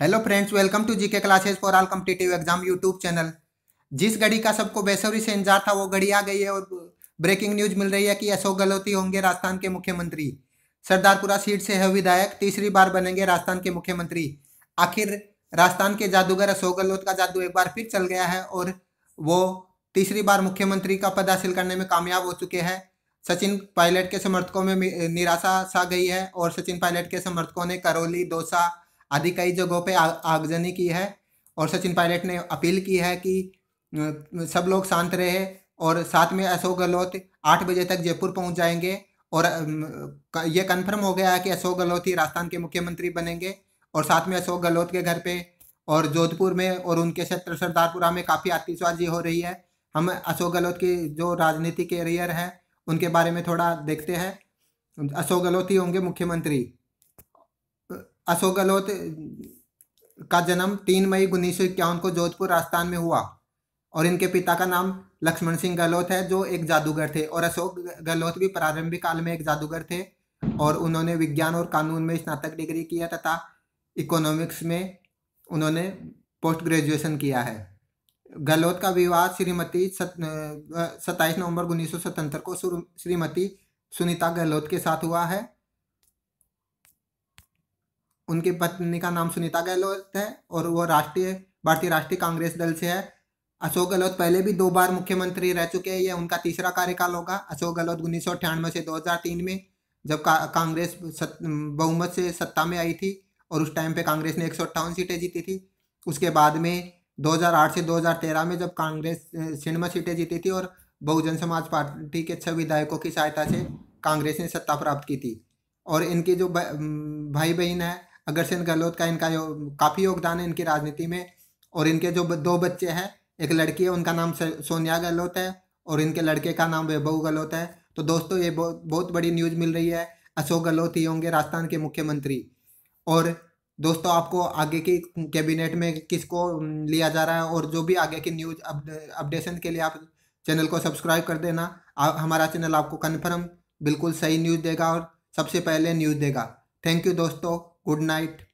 Hello friends welcome to GK classes for all competitive exam YouTube channel जिस घड़ी का सबको बेसब्री से इंतजार था वो घड़ी आ गई है और ब्रेकिंग न्यूज मिल रही है कि अशोक गहलोती होंगे राजस्थान के मुख्यमंत्री सरदारपुरा सीट से है विधायक तीसरी बार बनेंगे राजस्थान के मुख्यमंत्री आखिर राजस्थान के जादूगर अशोक गहलोत का जादू एक बार फिर चल गया है और वो तीसरी बार मुख्यमंत्री का पद हासिल करने में कामयाब हो चुके हैं सचिन पायलट के समर्थकों में निराशा सा गई है और सचिन पायलट के समर्थकों ने करौली दौसा आदि कई जगहों पे आगजनी की है और सचिन पायलट ने अपील की है कि सब लोग शांत रहे और साथ में अशोक गहलोत आठ बजे तक जयपुर पहुंच जाएंगे और ये कन्फर्म हो गया है कि अशोक गहलोत ही राजस्थान के मुख्यमंत्री बनेंगे और साथ में अशोक गहलोत के घर पे और जोधपुर में और उनके क्षेत्र सरदारपुरा में काफ़ी आतिशबाजी हो रही है हम अशोक गहलोत की जो राजनीति कैरियर हैं उनके बारे में थोड़ा देखते हैं अशोक गहलोत ही होंगे मुख्यमंत्री अशोक गहलोत का जन्म तीन मई उन्नीस को जोधपुर राजस्थान में हुआ और इनके पिता का नाम लक्ष्मण सिंह गहलोत है जो एक जादूगर थे और अशोक गहलोत भी प्रारंभिक काल में एक जादूगर थे और उन्होंने विज्ञान और कानून में स्नातक डिग्री किया तथा इकोनॉमिक्स में उन्होंने पोस्ट ग्रेजुएशन किया है गहलोत का विवाह श्रीमती सत्ताईस नवंबर उन्नीस को श्रीमती सुनीता गहलोत के साथ हुआ है उनकी पत्नी का नाम सुनीता गहलोत है और वो राष्ट्रीय भारतीय राष्ट्रीय कांग्रेस दल से है अशोक गहलोत पहले भी दो बार मुख्यमंत्री रह चुके हैं यह उनका तीसरा कार्यकाल होगा अशोक गहलोत उन्नीस से 2003 में जब का, कांग्रेस बहुमत से सत्ता में आई थी और उस टाइम पे कांग्रेस ने एक सीटें जीती थी उसके बाद में 2008 से 2013 में जब कांग्रेस छिणमा सीटें जीती थी और बहुजन समाज पार्टी के छह विधायकों की सहायता से कांग्रेस ने सत्ता प्राप्त की थी और इनकी जो भाई बहन है सिंह गहलोत का इनका यो, काफ़ी योगदान है इनकी राजनीति में और इनके जो दो बच्चे हैं एक लड़की है उनका नाम सोनिया गहलोत है और इनके लड़के का नाम वैभव गहलोत है तो दोस्तों ये बहुत बहुत बड़ी न्यूज़ मिल रही है अशोक गहलोत ही होंगे राजस्थान के मुख्यमंत्री और दोस्तों आपको आगे की कैबिनेट में किसको लिया जा रहा है और जो भी आगे की न्यूज अपडेशन के लिए आप चैनल को सब्सक्राइब कर देना आ, हमारा चैनल आपको कन्फर्म बिल्कुल सही न्यूज़ देगा और सबसे पहले न्यूज़ देगा थैंक यू दोस्तों Good night.